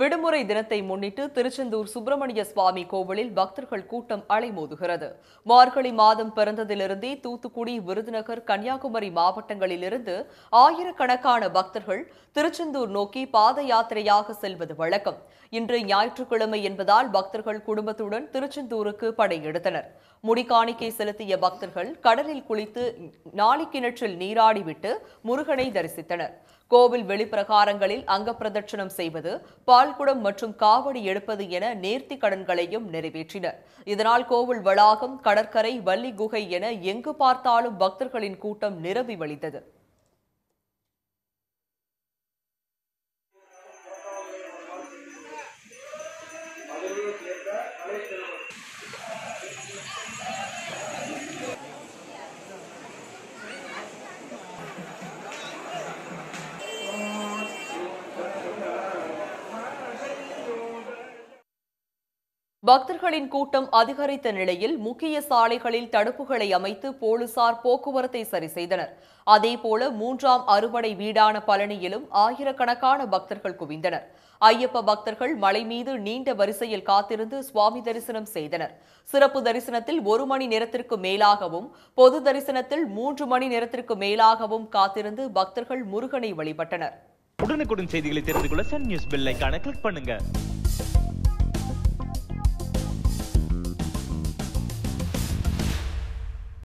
விடுமுறை தினத்தை முன்னிட்டு திருச்செந்தூர் சுப்பிரமணிய சுவாமி கோவிலில் பக்தர்கள் கூட்டம் அலைமோதுகிறது மார்கழி மாதம் பிறந்ததிலிருந்தே தூத்துக்குடி விருதுநகர் கன்னியாகுமரி மாவட்டங்களிலிருந்து ஆயிரக்கணக்கான பக்தர்கள் திருச்செந்தூர் நோக்கி பாத யாத்திரையாக செல்வது வழக்கம் இன்று ஞாயிற்றுக்கிழமை என்பதால் பக்தர்கள் குடும்பத்துடன் திருச்செந்தூருக்கு படையெடுத்தனர் முடிக்காணிக்கை செலுத்திய பக்தர்கள் கடலில் குளித்து நாளிக்கிணற்றில் நீராடிவிட்டு முருகனை தரிசித்தனர் கோவில் வெளிப்பிரகாரங்களில் அங்கப்பிரதட்சணம் செய்வது பால்குடம் மற்றும் காவடி எடுப்பது என நேர்த்தி கடன்களையும் நிறைவேற்றினர் இதனால் கோவில் வளாகம் கடற்கரை வள்ளி குகை என எங்கு பார்த்தாலும் பக்தர்களின் கூட்டம் நிரம்பி வழிந்தது பக்தர்களின் கூட்டம் அதிகரித்த நிலையில் முக்கிய சாலைகளில் தடுப்புகளை அமைத்து போலீசார் போக்குவரத்தை சரி செய்தனர் அதேபோல மூன்றாம் அறுவடை வீடான பழனியிலும் ஆயிரக்கணக்கான பக்தர்கள் குவிந்தனர் ஐயப்ப பக்தர்கள் மலை மீது நீண்ட வரிசையில் காத்திருந்து சுவாமி தரிசனம் செய்தனர் சிறப்பு தரிசனத்தில் ஒரு மணி நேரத்திற்கு மேலாகவும் பொது தரிசனத்தில் மூன்று மணி நேரத்திற்கு மேலாகவும் காத்திருந்து பக்தர்கள் முருகனை வழிபட்டனர் உடனுக்குடன் செய்திகளை தெரிந்து கொள்ள சன் நியூஸ் கிளிக் பண்ணுங்க